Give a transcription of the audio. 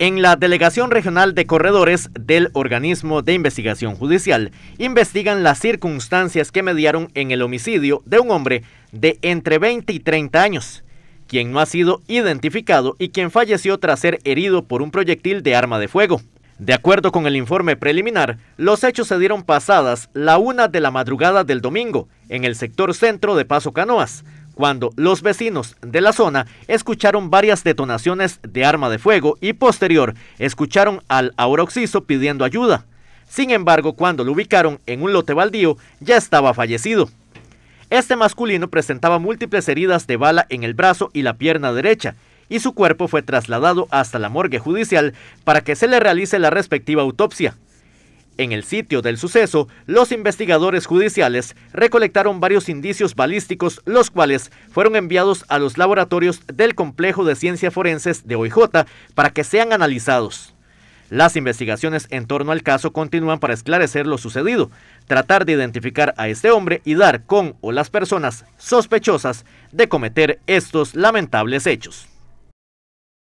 En la Delegación Regional de Corredores del Organismo de Investigación Judicial investigan las circunstancias que mediaron en el homicidio de un hombre de entre 20 y 30 años, quien no ha sido identificado y quien falleció tras ser herido por un proyectil de arma de fuego. De acuerdo con el informe preliminar, los hechos se dieron pasadas la una de la madrugada del domingo en el sector centro de Paso Canoas, cuando los vecinos de la zona escucharon varias detonaciones de arma de fuego y posterior escucharon al auroxiso pidiendo ayuda. Sin embargo, cuando lo ubicaron en un lote baldío, ya estaba fallecido. Este masculino presentaba múltiples heridas de bala en el brazo y la pierna derecha, y su cuerpo fue trasladado hasta la morgue judicial para que se le realice la respectiva autopsia. En el sitio del suceso, los investigadores judiciales recolectaron varios indicios balísticos, los cuales fueron enviados a los laboratorios del Complejo de Ciencias Forenses de OIJ para que sean analizados. Las investigaciones en torno al caso continúan para esclarecer lo sucedido, tratar de identificar a este hombre y dar con o las personas sospechosas de cometer estos lamentables hechos.